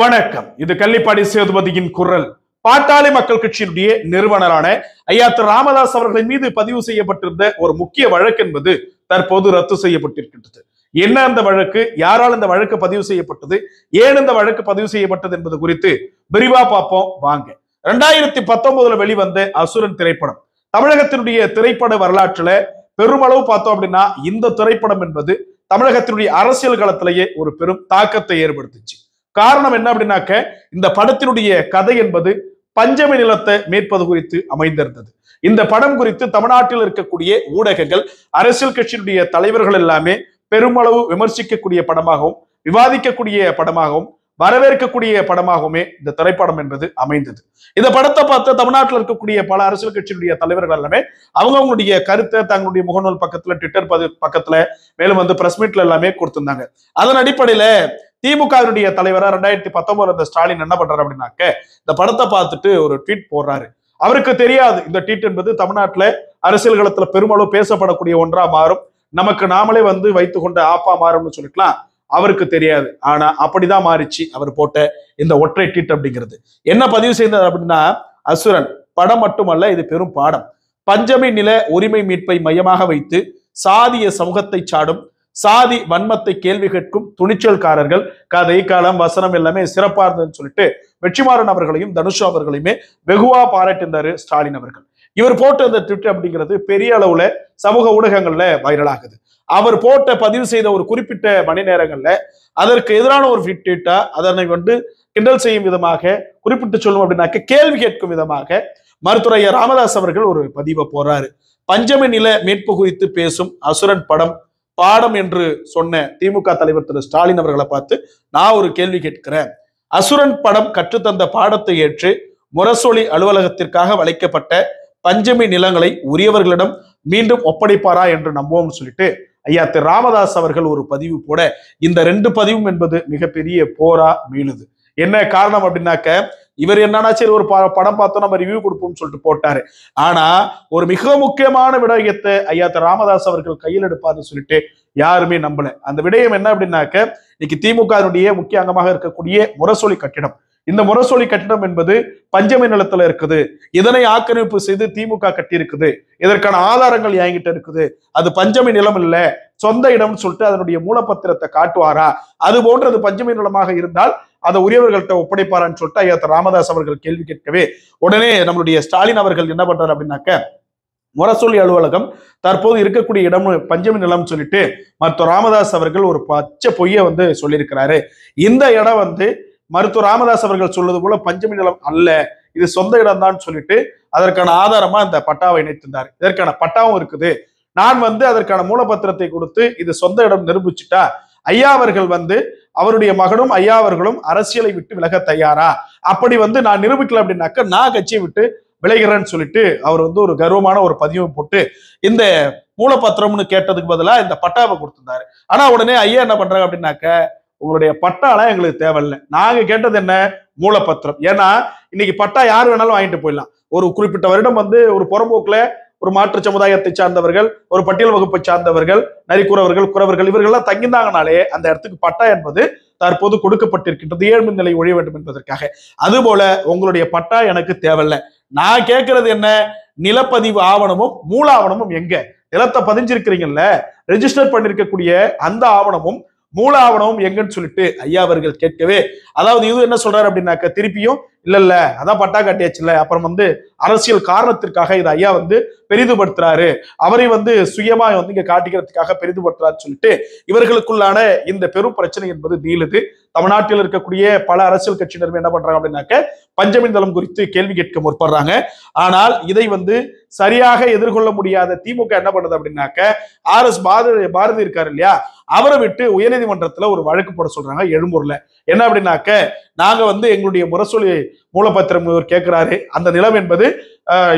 வணக்கம் இது கள்ளிப்பாடி சேதுபதியின் குரல் பாட்டாளி மக்கள் கட்சியினுடைய நிறுவனரான ஐயா திரு ராமதாஸ் அவர்களின் மீது பதிவு செய்யப்பட்டிருந்த ஒரு முக்கிய வழக்கு என்பது தற்போது ரத்து செய்யப்பட்டிருக்கின்றது என்ன அந்த வழக்கு யாரால் இந்த வழக்கு பதிவு செய்யப்பட்டது ஏன் இந்த வழக்கு பதிவு செய்யப்பட்டது என்பது குறித்து விரிவா பார்ப்போம் வாங்க ரெண்டாயிரத்தி பத்தொன்பதுல வெளிவந்த அசுரன் திரைப்படம் தமிழகத்தினுடைய திரைப்பட வரலாற்றுல பெருமளவு பார்த்தோம் அப்படின்னா இந்த திரைப்படம் என்பது தமிழகத்தினுடைய அரசியல் களத்திலேயே ஒரு பெரும் தாக்கத்தை ஏற்படுத்துச்சு காரணம் என்ன அப்படின்னாக்க இந்த படத்தினுடைய கதை என்பது பஞ்சமி நிலத்தை மீட்பது குறித்து அமைந்திருந்தது இந்த படம் குறித்து தமிழ்நாட்டில் இருக்கக்கூடிய ஊடகங்கள் அரசியல் கட்சியினுடைய தலைவர்கள் எல்லாமே பெருமளவு விமர்சிக்கக்கூடிய படமாகவும் விவாதிக்கக்கூடிய படமாகவும் வரவேற்கக்கூடிய படமாகவுமே இந்த திரைப்படம் என்பது அமைந்தது இந்த படத்தை பார்த்து தமிழ்நாட்டில் இருக்கக்கூடிய பல அரசியல் கட்சியினுடைய தலைவர்கள் எல்லாமே அவங்க அவங்களுடைய கருத்தை தங்களுடைய முகநூல் பக்கத்துல ட்விட்டர் பக்கத்துல மேலும் வந்து பிரஸ் மீட்ல எல்லாமே கொடுத்திருந்தாங்க அதன் அடிப்படையில திமுகவினுடைய தலைவராக ரெண்டாயிரத்தி பத்தொன்பதுல இருந்த ஸ்டாலின் என்ன பண்றாரு அப்படின்னாக்க இந்த படத்தை பார்த்துட்டு ஒரு ட்வீட் போடுறாரு அவருக்கு தெரியாது இந்த ட்வீட் என்பது தமிழ்நாட்டில் அரசியல் களத்துல பெருமளவு பேசப்படக்கூடிய ஒன்றா மாறும் நமக்கு நாமளே வந்து வைத்து கொண்ட ஆப்பா மாறும்னு சொல்லிக்கலாம் அவருக்கு தெரியாது ஆனா அப்படிதான் மாறிச்சு அவர் போட்ட இந்த ஒற்றை ட்வீட் அப்படிங்கிறது என்ன பதிவு செய்தார் அப்படின்னா அசுரன் படம் மட்டுமல்ல இது பெரும் பாடம் பஞ்சமி நில உரிமை மீட்பை மையமாக வைத்து சாதிய சமூகத்தை சாடும் சாதி வன்மத்தை கேள்வி கேட்கும் துணிச்சல்காரர்கள் கதை காலம் வசனம் எல்லாமே சிறப்பா இருந்ததுன்னு சொல்லிட்டு வெற்றிமாறன் அவர்களையும் தனுஷா அவர்களையுமே வெகுவா பாராட்டியிருந்தாரு ஸ்டாலின் அவர்கள் இவர் போட்ட அந்த ட்விட் அப்படிங்கிறது பெரிய அளவுல சமூக ஊடகங்கள்ல வைரல் ஆகுது அவர் போட்ட பதிவு செய்த ஒரு குறிப்பிட்ட மணி நேரங்கள்ல அதற்கு எதிரான ஒரு ட்விட்டா அதனை வந்து கிண்டல் செய்யும் விதமாக குறிப்பிட்டு சொல்லும் அப்படின்னாக்க கேள்வி கேட்கும் விதமாக மருத்துவர் ராமதாஸ் அவர்கள் ஒரு பதிவை போறாரு பஞ்சம நில மீட்பு குறித்து பேசும் அசுரன் படம் பாடம் என்று சொன்ன திமுக தலைவர் திரு ஸ்டாலின் அவர்களை பார்த்து நான் ஒரு கேள்வி கேட்கிறேன் அசுரன் படம் கற்றுத்தந்த பாடத்தை ஏற்று முரசொலி அலுவலகத்திற்காக வளைக்கப்பட்ட பஞ்சமி நிலங்களை உரியவர்களிடம் மீண்டும் ஒப்படைப்பாரா என்று நம்புவோம் சொல்லிட்டு ஐயா திரு ராமதாஸ் அவர்கள் ஒரு பதிவு போட இந்த ரெண்டு பதிவும் என்பது மிகப்பெரிய போரா மீளுது என்ன காரணம் அப்படின்னாக்க இவர் என்னன்னா சரி ஒரு படம் பார்த்தோம் நம்ம ரிவ்யூ கொடுப்போம்னு சொல்லிட்டு போட்டாரு ஆனா ஒரு மிக முக்கியமான விடயத்தை ஐயா திரு ராமதாஸ் அவர்கள் கையில் எடுப்பாருன்னு சொல்லிட்டு யாருமே நம்பல அந்த விடயம் என்ன அப்படின்னாக்க இன்னைக்கு திமுகவினுடைய முக்கிய அங்கமாக இருக்கக்கூடிய முரசொலி கட்டிடம் இந்த முரசொலி கட்டிடம் என்பது பஞ்சமை நிலத்துல இருக்குது இதனை ஆக்கிரமிப்பு செய்து திமுக கட்டியிருக்குது இதற்கான ஆதாரங்கள் என்கிட்ட இருக்குது அது பஞ்சமை நிலம் இல்ல சொந்த இடம்னு சொல்லிட்டு அதனுடைய மூலப்பத்திரத்தை காட்டுவாரா அது போன்றது பஞ்சமை நிலமாக இருந்தால் அதை உரியவர்கள்ட்ட ஒப்படைப்பாரான்னு சொல்லிட்டு ஐயா ராமதாஸ் அவர்கள் கேள்வி கேட்கவே உடனே நம்மளுடைய ஸ்டாலின் அவர்கள் என்ன பண்றாரு அப்படின்னாக்க முரசொலி அலுவலகம் தற்போது இருக்கக்கூடிய இடம் பஞ்சமி நிலம் சொல்லிட்டு மற்ற ராமதாஸ் அவர்கள் ஒரு பச்சை பொய்ய வந்து சொல்லியிருக்கிறாரு இந்த இடம் வந்து மருத்துவ ராமதாஸ் அவர்கள் சொல்வது போல பஞ்சமி நிலம் அல்ல இது சொந்த இடம் தான் சொல்லிட்டு அதற்கான ஆதாரமா இந்த பட்டாவை இணைத்திருந்தார் இதற்கான பட்டாவும் இருக்குது நான் வந்து அதற்கான மூலப்பத்திரத்தை கொடுத்து இது சொந்த இடம் நிரூபிச்சுட்டா ஐயா அவர்கள் வந்து அவருடைய மகனும் ஐயா அவர்களும் அரசியலை விட்டு விலக தயாரா அப்படி வந்து நான் நிரூபிக்கல அப்படின்னாக்க நான் கட்சியை விட்டு விளைகிறேன்னு சொல்லிட்டு அவர் வந்து ஒரு கர்வமான ஒரு பதிவு போட்டு இந்த மூலப்பத்திரம்னு கேட்டதுக்கு பதிலாக இந்த பட்டாவை கொடுத்திருந்தாரு ஆனா உடனே ஐயா என்ன பண்றாங்க அப்படின்னாக்க உங்களுடைய பட்டாலாம் எங்களுக்கு தேவையில்லை நாங்க கேட்டது என்ன மூலப்பத்திரம் ஏன்னா இன்னைக்கு பட்டா யார் வேணாலும் வாங்கிட்டு போயிடலாம் ஒரு குறிப்பிட்ட வருடம் வந்து ஒரு புறம்போக்குல ஒரு மாற்று சமுதாயத்தை சார்ந்தவர்கள் ஒரு பட்டியல் வகுப்பை சார்ந்தவர்கள் நரிக்குறவர்கள் குறவர்கள் இவர்கள்லாம் தங்கினாங்கனாலே அந்த இடத்துக்கு பட்டா என்பது தற்போது கொடுக்கப்பட்டிருக்கின்றது ஏழ்மை நிலை ஒழிய வேண்டும் என்பதற்காக அதுபோல உங்களுடைய பட்டா எனக்கு தேவையில்லை நான் கேட்கறது என்ன நிலப்பதிவு ஆவணமும் மூல ஆவணமும் எங்க நிலத்தை பதிஞ்சிருக்கிறீங்கல்ல ரெஜிஸ்டர் பண்ணிருக்கக்கூடிய அந்த ஆவணமும் மூலாவணம் எங்கன்னு சொல்லிட்டு ஐயா அவர்கள் கேட்கவே அதாவது இது என்ன சொல்றாரு அப்படின்னாக்க திருப்பியும் இல்ல இல்ல அதான் பட்டா இல்ல அப்புறம் வந்து அரசியல் காரணத்திற்காக இது ஐயா வந்து பெரிதுபடுத்துறாரு அவரை வந்து சுயமா வந்து இங்க காட்டிக்கிறதுக்காக பெரிதுபடுத்துறாரு சொல்லிட்டு இவர்களுக்குள்ளான இந்த பெரும் பிரச்சனை என்பது நீளுது தமிழ்நாட்டில் இருக்கக்கூடிய பல அரசியல் கட்சியினருமே என்ன பண்றாங்க அப்படின்னாக்க பஞ்சமின் தளம் குறித்து கேள்வி கேட்க முற்படுறாங்க ஆனால் இதை வந்து சரியாக எதிர்கொள்ள முடியாத திமுக என்ன பண்ணுது அப்படின்னாக்க ஆர் எஸ் பாரதி பாரதி இருக்காரு இல்லையா அவரை விட்டு உயர்நீதிமன்றத்துல ஒரு வழக்கு போட சொல்றாங்க எழும்பூர்ல என்ன அப்படின்னாக்க நாங்கள் வந்து எங்களுடைய முரசொலி மூலப்பத்திரம் இவர் கேட்கிறாரு அந்த நிலம் என்பது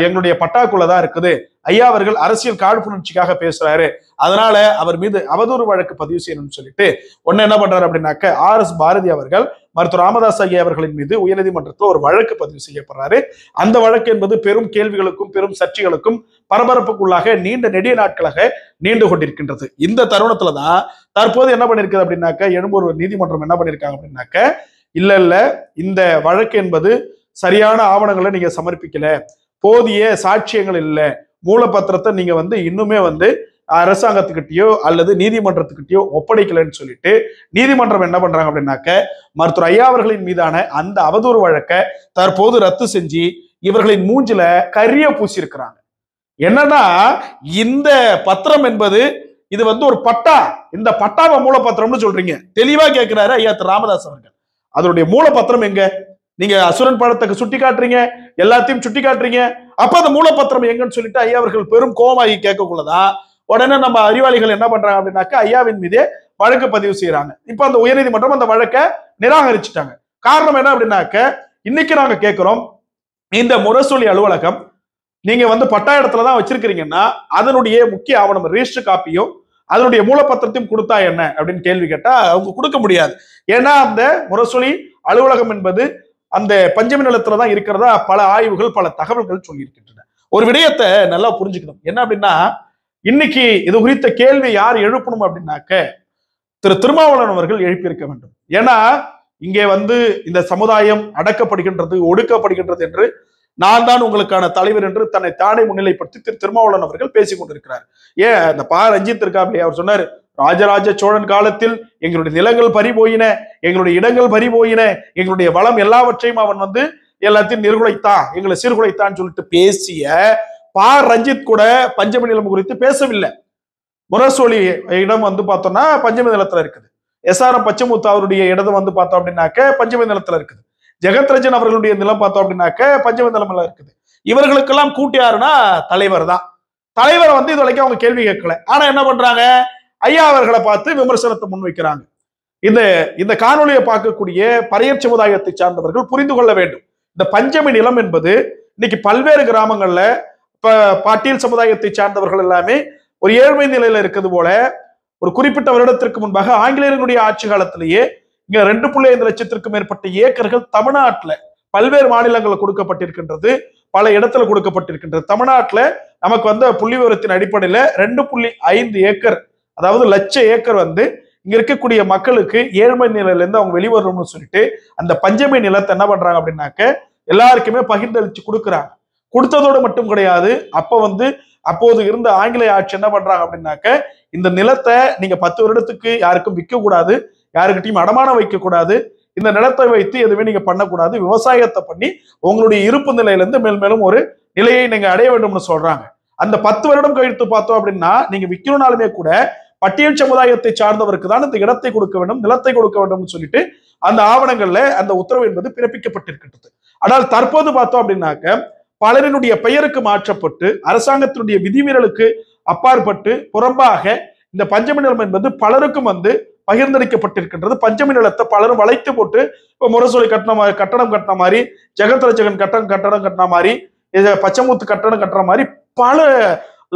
எங்களுடைய பட்டாக்குள்ள தான் இருக்குது ஐயா அவர்கள் அரசியல் காழ்ப்புணர்ச்சிக்காக பேசுறாரு அதனால அவர் மீது அவதூறு வழக்கு பதிவு செய்யணும்னு சொல்லிட்டு ஒன்னு என்ன பண்றாரு அப்படின்னாக்க ஆர் எஸ் பாரதி அவர்கள் மருத்துவர் ராமதாஸ் ஐயா அவர்களின் மீது உயர்நீதிமன்றத்தில் ஒரு வழக்கு பதிவு செய்யப்படுறாரு அந்த வழக்கு என்பது பெரும் கேள்விகளுக்கும் பெரும் சர்ச்சைகளுக்கும் பரபரப்புக்குள்ளாக நீண்ட நெடிய நாட்களாக நீண்டு கொண்டிருக்கின்றது இந்த தருணத்துலதான் தற்போது என்ன பண்ணிருக்குது அப்படின்னாக்க எழும்பூர் நீதிமன்றம் என்ன பண்ணிருக்காங்க அப்படின்னாக்க இல்ல இல்ல இந்த வழக்கு என்பது சரியான ஆவணங்களை நீங்க சமர்ப்பிக்கல போதிய சாட்சியங்கள் இல்லை மூலப்பத்திரத்தை நீங்க வந்து இன்னுமே வந்து அரசாங்கத்துக்கிட்டயோ அல்லது நீதிமன்றத்துக்கிட்டயோ ஒப்படைக்கலன்னு சொல்லிட்டு நீதிமன்றம் என்ன பண்றாங்க அப்படின்னாக்க மருத்துவர் ஐயா அவர்களின் மீதான அந்த அவதூறு வழக்கை தற்போது ரத்து செஞ்சு இவர்களின் மூஞ்சில கரிய பூசியிருக்கிறாங்க என்னன்னா இந்த பத்திரம் என்பது இது வந்து ஒரு பட்டா இந்த பட்டாவை மூலப்பத்திரம்னு சொல்றீங்க தெளிவா கேட்கிறாரு ஐயா ராமதாஸ் அவர்கள் அதனுடைய மூலப்பத்திரம் எங்க நீங்க அசுரன் படத்தை சுட்டி காட்டுறீங்க எல்லாத்தையும் சுட்டி காட்டுறீங்க அப்ப அந்த மூலப்பத்திரம் எங்கன்னு சொல்லிட்டு ஐயா அவர்கள் பெரும் கோமாகி கேட்கக்குள்ளதா உடனே நம்ம அறிவாளிகள் என்ன பண்றாங்க அப்படின்னாக்க ஐயாவின் மீதே வழக்கு பதிவு செய்யறாங்க இப்ப அந்த உயர்நீதிமன்றம் அந்த வழக்கை நிராகரிச்சுட்டாங்க காரணம் என்ன அப்படின்னாக்க இன்னைக்கு நாங்க கேட்கிறோம் இந்த முரசொலி அலுவலகம் நீங்க வந்து பட்டா தான் வச்சிருக்கிறீங்கன்னா அதனுடைய முக்கிய ஆவணம் ரிஜிஸ்டர் காப்பியும் அதனுடைய மூலப்பத்திரத்தையும் கொடுத்தா என்ன அப்படின்னு கேள்வி கேட்டா அவங்க கொடுக்க முடியாது ஏன்னா அந்த முரசொலி அலுவலகம் என்பது அந்த பஞ்சமி நிலத்துல தான் இருக்கிறதா பல ஆய்வுகள் பல தகவல்கள் சொல்லியிருக்கின்றன ஒரு விடயத்தை நல்லா புரிஞ்சுக்கணும் என்ன அப்படின்னா இன்னைக்கு இது குறித்த கேள்வி யார் எழுப்பணும் அப்படின்னாக்க திரு திருமாவளவன் அவர்கள் எழுப்பியிருக்க வேண்டும் ஏன்னா இங்கே வந்து இந்த சமுதாயம் அடக்கப்படுகின்றது ஒடுக்கப்படுகின்றது என்று நான் தான் உங்களுக்கான தலைவர் என்று தன்னை தானே முன்னிலைப்படுத்தி திரு திருமாவளன் அவர்கள் பேசிக் கொண்டிருக்கிறார் ஏன் அந்த பா ரஞ்சித் இருக்காப்லையே அவர் சொன்னார் ராஜராஜ சோழன் காலத்தில் எங்களுடைய நிலங்கள் பறி போயின எங்களுடைய இடங்கள் பறி போயின எங்களுடைய வளம் எல்லாவற்றையும் அவன் வந்து எல்லாத்தையும் நிர்குலைத்தான் எங்களை சீர்குலைத்தான் சொல்லிட்டு பேசிய பா ரஞ்சித் கூட பஞ்சமி நிலம் குறித்து பேசவில்லை முரசொலி இடம் வந்து பார்த்தோம்னா பஞ்சமி நிலத்துல இருக்குது எஸ் ஆர் பச்சமுத்து அவருடைய இடத்தை வந்து பார்த்தோம் அப்படின்னாக்க பஞ்சமி நிலத்துல இருக்குது ஜெகத்ரஜன் அவர்களுடைய நிலம் பார்த்தோம் அப்படின்னாக்க பஞ்சமந்தலம் எல்லாம் இருக்குது இவர்களுக்கெல்லாம் கூட்டு தலைவர் தான் தலைவர் வந்து இது வரைக்கும் அவங்க கேள்வி கேட்கல ஆனா என்ன பண்றாங்க ஐயா அவர்களை பார்த்து விமர்சனத்தை முன்வைக்கிறாங்க இந்த இந்த காணொலியை பார்க்கக்கூடிய பரையர் சமுதாயத்தை சார்ந்தவர்கள் புரிந்து கொள்ள வேண்டும் இந்த பஞ்சமி நிலம் என்பது இன்னைக்கு பல்வேறு கிராமங்கள்ல பாட்டியல் சமுதாயத்தை சார்ந்தவர்கள் எல்லாமே ஒரு ஏழ்மை நிலையில இருக்கிறது போல ஒரு குறிப்பிட்ட வருடத்திற்கு முன்பாக ஆங்கிலேயர்களுடைய ஆட்சி காலத்திலேயே இங்க ரெண்டு புள்ளி ஐந்து லட்சத்திற்கும் மேற்பட்ட ஏக்கர்கள் தமிழ்நாட்டுல பல்வேறு மாநிலங்களில் கொடுக்கப்பட்டிருக்கின்றது பல இடத்துல கொடுக்கப்பட்டிருக்கின்றது தமிழ்நாட்டுல நமக்கு வந்த புள்ளி விவரத்தின் அடிப்படையில ரெண்டு புள்ளி ஐந்து ஏக்கர் அதாவது லட்ச ஏக்கர் வந்து இங்க இருக்கக்கூடிய மக்களுக்கு ஏழ்மை நிலையில இருந்து அவங்க வெளிவரணும்னு சொல்லிட்டு அந்த பஞ்சமை நிலத்தை என்ன பண்றாங்க அப்படின்னாக்க எல்லாருக்குமே பகிர்ந்தளிச்சு கொடுக்குறாங்க கொடுத்ததோடு மட்டும் கிடையாது அப்ப வந்து அப்போது இருந்த ஆங்கிலேய ஆட்சி என்ன பண்றாங்க அப்படின்னாக்க இந்த நிலத்தை நீங்க பத்து வருடத்துக்கு யாருக்கும் விற்க கூடாது யாருக்கிட்டையும் அடமானம் வைக்கக்கூடாது இந்த நிலத்தை வைத்து எதுவுமே நீங்க பண்ணக்கூடாது விவசாயத்தை பண்ணி உங்களுடைய இருப்பு நிலையிலேருந்து மேல் மேலும் ஒரு நிலையை நீங்க அடைய வேண்டும்னு சொல்றாங்க அந்த பத்து வருடம் கழித்து பார்த்தோம் அப்படின்னா நீங்க விற்கணும்னாலுமே கூட பட்டியல் சமுதாயத்தை சார்ந்தவருக்கு தான் இந்த இடத்தை கொடுக்க வேண்டும் நிலத்தை கொடுக்க வேண்டும்னு சொல்லிட்டு அந்த ஆவணங்கள்ல அந்த உத்தரவு என்பது பிறப்பிக்கப்பட்டிருக்கிறது ஆனால் தற்போது பார்த்தோம் அப்படின்னாக்க பலரினுடைய பெயருக்கு மாற்றப்பட்டு அரசாங்கத்தினுடைய விதிமீறலுக்கு அப்பாற்பட்டு புறம்பாக இந்த பஞ்சமி நிலம் என்பது பலருக்கும் வந்து பகிர்ந்தளிக்கப்பட்டிருக்கின்றது பஞ்சமி நிலத்தை பலரும் வளைத்து போட்டு இப்போ முரசொலி கட்டின மாதிரி கட்டடம் கட்டின மாதிரி ஜெகத்ரஜகன் கட்டணம் கட்டடம் கட்டின மாதிரி பச்சைமுத்து கட்டடம் கட்டுற மாதிரி பல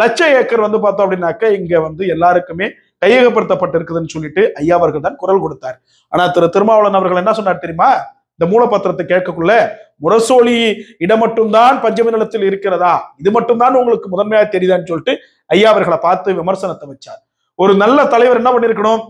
லட்ச ஏக்கர் வந்து பார்த்தோம் அப்படின்னாக்க இங்க வந்து எல்லாருக்குமே கையகப்படுத்தப்பட்டிருக்குதுன்னு சொல்லிட்டு ஐயா அவர்கள் தான் குரல் கொடுத்தார் ஆனா திரு திருமாவளன் அவர்கள் என்ன சொன்னார் தெரியுமா இந்த மூலப்பத்திரத்தை கேட்கக்குள்ள முரசோலி இடம் மட்டும்தான் பஞ்சமி நிலத்தில் இருக்கிறதா இது மட்டும்தான் உங்களுக்கு முதன்மையாக தெரியுதான்னு சொல்லிட்டு ஐயா அவர்களை பார்த்து விமர்சனத்தை வச்சார் ஒரு நல்ல தலைவர் என்ன பண்ணிருக்கணும்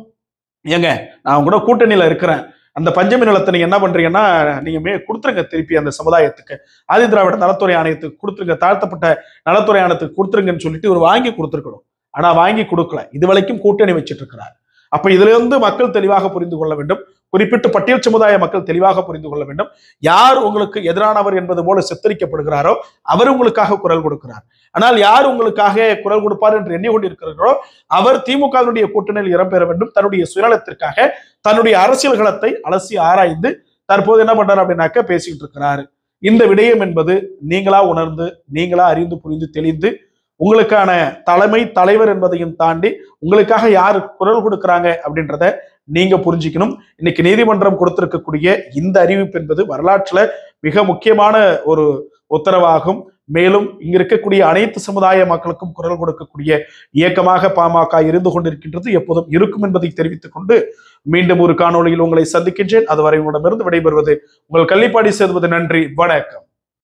ஏங்க நான் கூட கூட்டணியில இருக்கிறேன் அந்த பஞ்சமி நிலத்தை நீங்க என்ன பண்றீங்கன்னா நீங்க மே கொடுத்துருங்க திருப்பி அந்த சமுதாயத்துக்கு ஆதி திராவிட நலத்துறை ஆணையத்துக்கு கொடுத்துருங்க தாழ்த்தப்பட்ட நலத்துறை ஆணையத்துக்கு கொடுத்துருங்கன்னு சொல்லிட்டு இவர் வாங்கி கொடுத்துருக்கணும் ஆனா வாங்கி கொடுக்கல இது வரைக்கும் கூட்டணி வச்சிட்டு இருக்கிறார் அப்ப இதுல இருந்து மக்கள் தெளிவாக புரிந்து கொள்ள வேண்டும் குறிப்பிட்டு பட்டியல் சமுதாய மக்கள் தெளிவாக புரிந்து கொள்ள வேண்டும் யார் உங்களுக்கு எதிரானவர் என்பது போல சித்தரிக்கப்படுகிறாரோ அவர் உங்களுக்காக குரல் கொடுக்கிறார் ஆனால் யார் உங்களுக்காக குரல் கொடுப்பார் என்று எண்ணிக்கொண்டிருக்கிறீர்களோ அவர் திமுகவினுடைய கூட்டணியில் இடம்பெற வேண்டும் தன்னுடைய சுயநலத்திற்காக தன்னுடைய அரசியல் களத்தை அலசி ஆராய்ந்து தற்போது என்ன பண்றாரு அப்படின்னாக்க பேசிக்கிட்டு இருக்கிறாரு இந்த விடயம் என்பது நீங்களா உணர்ந்து நீங்களா அறிந்து புரிந்து தெளிந்து உங்களுக்கான தலைமை தலைவர் என்பதையும் தாண்டி உங்களுக்காக யார் குரல் கொடுக்குறாங்க அப்படின்றத நீங்க புரிஞ்சுக்கணும் இன்னைக்கு நீதிமன்றம் கொடுத்திருக்கக்கூடிய இந்த அறிவிப்பு என்பது வரலாற்றுல மிக முக்கியமான ஒரு உத்தரவாகும் மேலும் இங்க இருக்கக்கூடிய அனைத்து சமுதாய மக்களுக்கும் குரல் கொடுக்கக்கூடிய இயக்கமாக பாமக இருந்து கொண்டிருக்கின்றது எப்போதும் இருக்கும் என்பதை தெரிவித்துக் கொண்டு மீண்டும் ஒரு காணொலியில் உங்களை சந்திக்கின்றேன் அதுவரை உங்களிடமிருந்து விடைபெறுவது உங்கள் கள்ளிப்பாடி சேருவது நன்றி வணக்கம்